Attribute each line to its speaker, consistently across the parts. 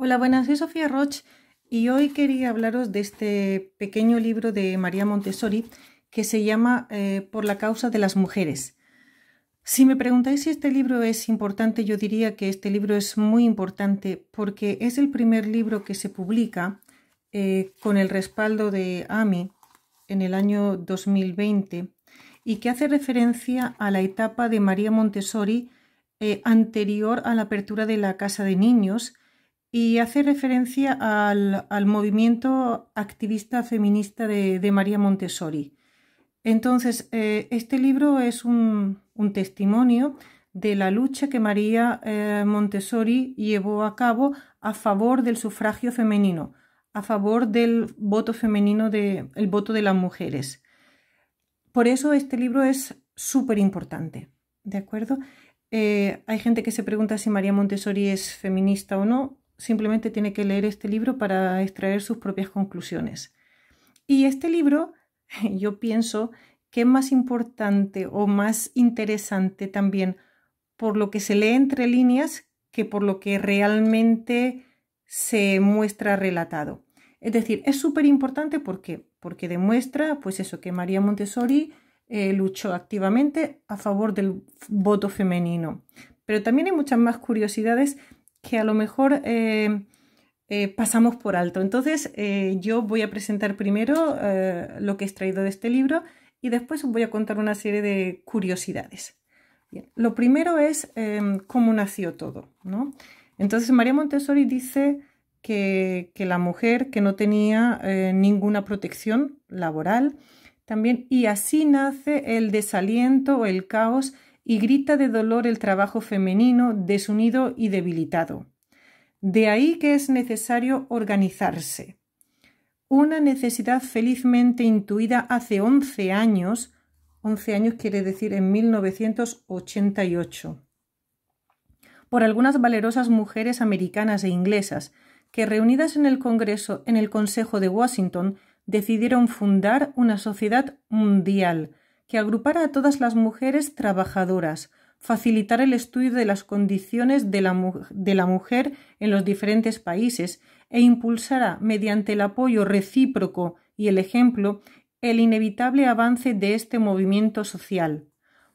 Speaker 1: Hola, buenas, soy Sofía Roche y hoy quería hablaros de este pequeño libro de María Montessori que se llama eh, Por la causa de las mujeres. Si me preguntáis si este libro es importante, yo diría que este libro es muy importante porque es el primer libro que se publica eh, con el respaldo de AMI en el año 2020 y que hace referencia a la etapa de María Montessori eh, anterior a la apertura de la Casa de Niños y hace referencia al, movimiento activista feminista de, María Montessori. Entonces, eh, este libro es un, testimonio de la lucha que María eh, Montessori llevó a cabo a favor del sufragio femenino, a favor del voto femenino, de, el voto de las mujeres. Por eso este libro es súper importante, ¿de acuerdo? Eh, hay gente que se pregunta si María Montessori es feminista o no simplemente tiene que leer este libro para extraer sus propias conclusiones. Y este libro, yo pienso que es más importante o más interesante también por lo que se lee entre líneas que por lo que realmente se muestra relatado. Es decir, es súper importante porque porque demuestra pues eso que María Montessori eh, luchó activamente a favor del voto femenino. Pero también hay muchas más curiosidades que a lo mejor eh, eh, pasamos por alto. Entonces eh, yo voy a presentar primero lo que he extraído de este libro y después os voy a contar una serie de curiosidades. Lo primero es em, cómo nació todo. ¿no? Entonces María Montessori dice que, que la mujer que no tenía ninguna protección laboral también y así nace el desaliento o el caos y grita de dolor el trabajo femenino desunido y debilitado. De ahí que es necesario organizarse. Una necesidad felizmente intuida hace 11 años, 11 años quiere decir en 1988, por algunas valerosas mujeres americanas e inglesas, que reunidas en el Congreso, en el Consejo de Washington, decidieron fundar una sociedad mundial que agrupara a todas las mujeres trabajadoras, facilitar el estudio de las condiciones de la, mujer en los diferentes países e impulsara, mediante el apoyo recíproco y el ejemplo, el inevitable avance de este movimiento social.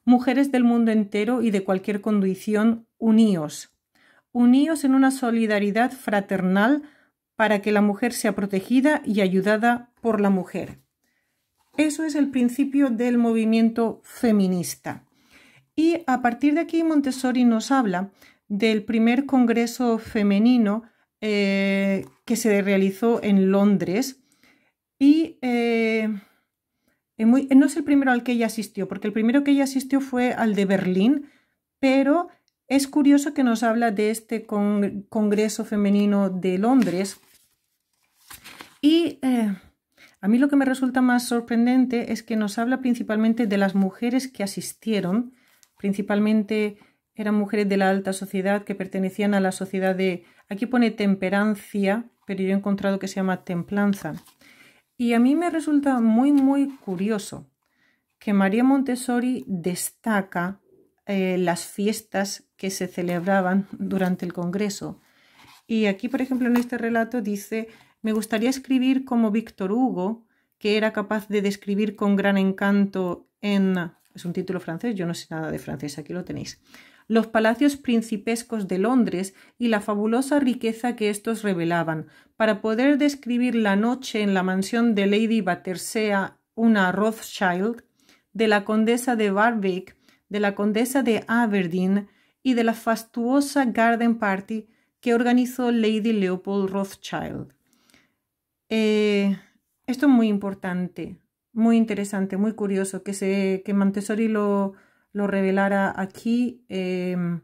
Speaker 1: Mujeres del mundo entero y de cualquier condición, uníos. Uníos en una solidaridad fraternal para que la mujer sea protegida y ayudada por la mujer. Eso es el principio del movimiento feminista. Y a partir de aquí Montessori nos habla del primer Congreso Femenino eh, que se realizó en Londres. Y eh, no es el primero al que ella asistió, porque el primero que ella asistió fue al de Berlín, pero es curioso que nos habla de este Congreso Femenino de Londres. Y eh, a mí lo que me resulta más sorprendente es que nos habla principalmente de las mujeres que asistieron, principalmente eran mujeres de la alta sociedad que pertenecían a la sociedad de, aquí pone temperancia, pero yo he encontrado que se llama templanza. Y a mí me resulta muy, muy curioso que María Montessori destaca eh, las fiestas que se celebraban durante el Congreso. Y aquí, por ejemplo, en este relato dice me gustaría escribir como Víctor Hugo, que era capaz de describir con gran encanto en... Es un título francés, yo no sé nada de francés, aquí lo tenéis. Los palacios principescos de Londres y la fabulosa riqueza que estos revelaban, para poder describir la noche en la mansión de Lady Battersea, una Rothschild, de la condesa de Barwick, de la condesa de Aberdeen y de la fastuosa garden party que organizó Lady Leopold Rothschild. Eh, esto es muy importante, muy interesante, muy curioso que, que Montessori lo, lo revelara aquí em,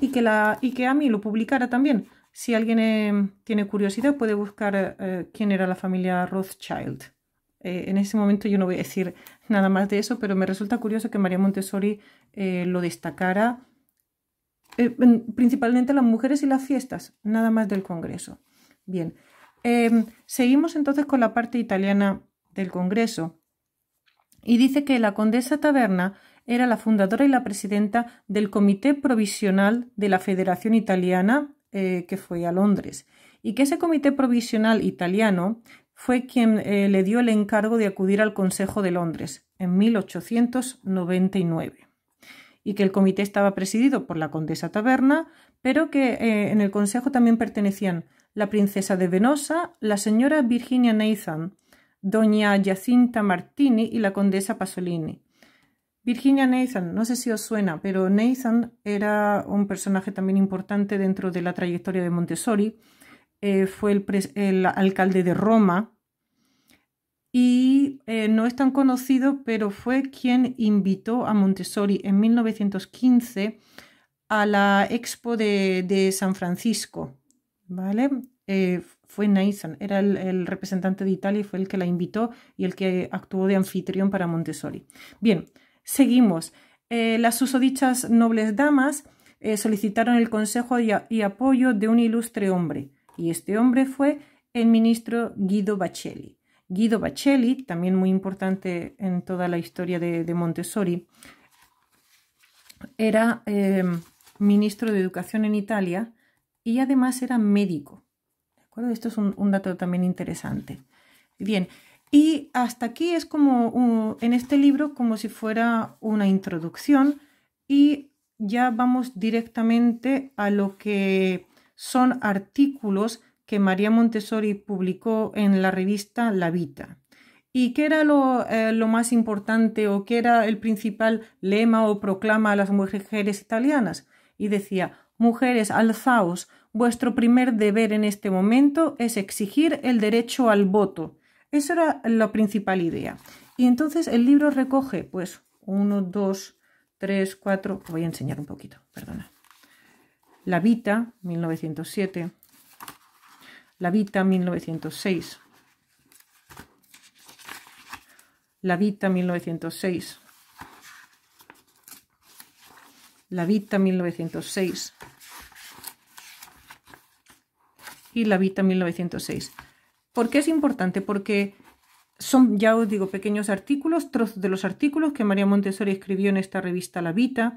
Speaker 1: y, que la, y que lo publicara también. Si alguien em, tiene curiosidad puede buscar eh, quién era la familia Rothschild. Eh, en ese momento yo no voy a decir nada más de eso, pero me resulta curioso que María Montessori lo destacara principalmente las mujeres y las fiestas, nada más del Congreso. Bien, Em, seguimos entonces con la parte italiana del Congreso. Y dice que la condesa Taberna era la fundadora y la presidenta del Comité Provisional de la Federación Italiana, eh, que fue a Londres, y que ese Comité Provisional italiano fue quien eh, le dio el encargo de acudir al Consejo de Londres en 1899 y que el comité estaba presidido por la condesa Taberna, pero que eh, en el consejo también pertenecían la princesa de Venosa, la señora Virginia Nathan, doña Jacinta Martini y la condesa Pasolini. Virginia Nathan, no sé si os suena, pero Nathan era un personaje también importante dentro de la trayectoria de Montessori. Eh, fue el, alcalde de Roma y eh, no es tan conocido, pero fue quien invitó a Montessori en 1915 a la expo de San Francisco, ¿vale? Eh, fue Nathan, era el, representante de Italia y fue el que la invitó y el que actuó de anfitrión para Montessori. Bien, seguimos. Eh, las susodichas nobles damas eh, solicitaron el consejo y, apoyo de un ilustre hombre, y este hombre fue el ministro Guido Bacelli. Guido Bacelli, también muy importante en toda la historia de Montessori, era ministro de Educación en Italia y además era médico. ¿De acuerdo? Esto es un, dato también interesante. Bien, y hasta aquí es como en este libro como si fuera una introducción y ya vamos directamente a lo que son artículos que María Montessori publicó en la revista La Vita. ¿Y qué era lo, eh, más importante o qué era el principal lema o proclama a las mujeres italianas? Y decía, Mujeres, alzaos, vuestro primer deber en este momento es exigir el derecho al voto. Esa era la principal idea. Y entonces el libro recoge, pues, uno, dos, tres, cuatro, voy a enseñar un poquito, perdona. La Vita, 1907. La Vita, 1906. La Vita, 1906. La Vita 1906. Y La Vita 1906. ¿Por qué es importante? Porque son, ya os digo, pequeños artículos, trozos de los artículos que María Montessori escribió en esta revista La Vita.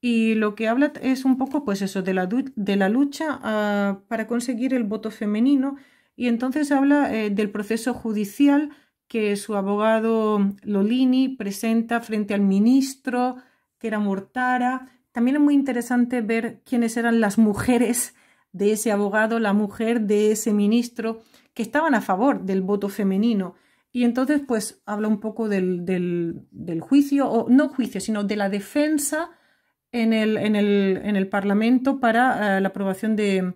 Speaker 1: Y lo que habla es un poco, pues eso, de la, lucha ah, para conseguir el voto femenino. Y entonces habla eh, del proceso judicial que su abogado Lolini presenta frente al ministro, que era Mortara, también es muy interesante ver quiénes eran las mujeres de ese abogado, la mujer de ese ministro, que estaban a favor del voto femenino. Y entonces, pues, habla un poco del, del, juicio, o no juicio, sino de la defensa en el, en el, en el Parlamento para eh, la aprobación de,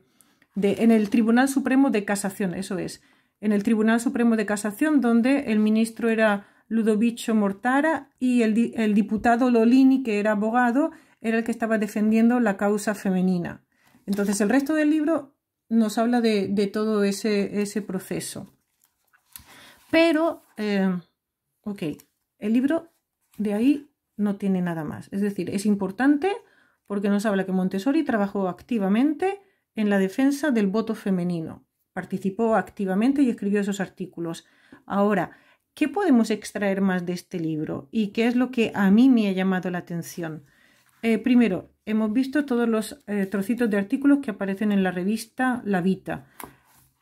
Speaker 1: en el Tribunal Supremo de Casación, eso es, en el Tribunal Supremo de Casación, donde el ministro era Ludovico Mortara y el, el diputado Lolini, que era abogado, era el que estaba defendiendo la causa femenina. Entonces el resto del libro nos habla de, todo ese, proceso. Pero, eh, ok, el libro de ahí no tiene nada más. Es decir, es importante porque nos habla que Montessori trabajó activamente en la defensa del voto femenino. Participó activamente y escribió esos artículos. Ahora, ¿qué podemos extraer más de este libro? ¿Y qué es lo que a mí me ha llamado la atención? Eh, primero, hemos visto todos los eh, trocitos de artículos que aparecen en la revista La Vita.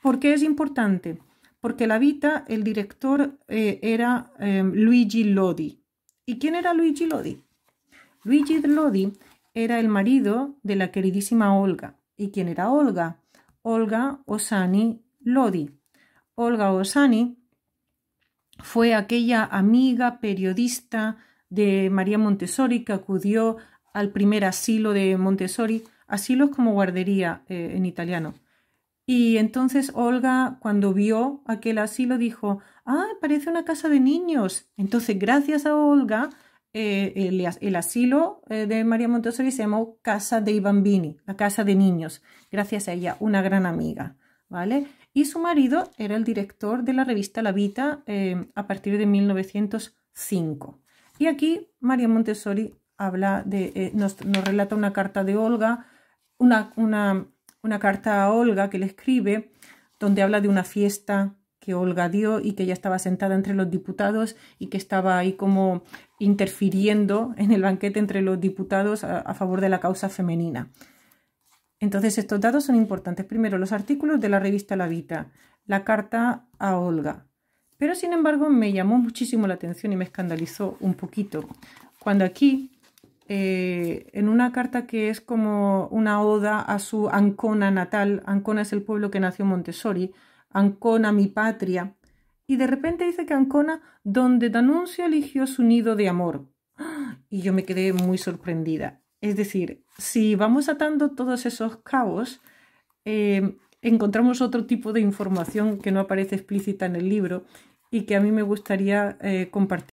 Speaker 1: ¿Por qué es importante? Porque La Vita, el director eh, era em, Luigi Lodi. ¿Y quién era Luigi Lodi? Luigi Lodi era el marido de la queridísima Olga. ¿Y quién era Olga? Olga Osani Lodi. Olga Osani fue aquella amiga periodista de María Montessori que acudió al primer asilo de Montessori. Asilo como guardería eh, en italiano. Y entonces Olga, cuando vio aquel asilo, dijo, ah, parece una casa de niños. Entonces, gracias a Olga, eh, el, asilo eh, de María Montessori se llamó Casa dei Bambini, la casa de niños. Gracias a ella, una gran amiga, ¿vale? Y su marido era el director de la revista La Vita a partir de 1905. Y aquí María Montessori habla de, eh, nos, relata una carta de Olga, una, carta a Olga que le escribe, donde habla de una fiesta que Olga dio y que ella estaba sentada entre los diputados y que estaba ahí como interfiriendo en el banquete entre los diputados a, a, favor de la causa femenina. Entonces estos datos son importantes. Primero, los artículos de la revista La Vita, la carta a Olga. Pero sin embargo me llamó muchísimo la atención y me escandalizó un poquito cuando aquí eh, en una carta que es como una oda a su Ancona natal. Ancona es el pueblo que nació Montessori. Ancona, mi patria. Y de repente dice que Ancona, donde Danuncio eligió su nido de amor. Y yo me quedé muy sorprendida. Es decir, si vamos atando todos esos cabos, eh, encontramos otro tipo de información que no aparece explícita en el libro y que a mí me gustaría eh, compartir.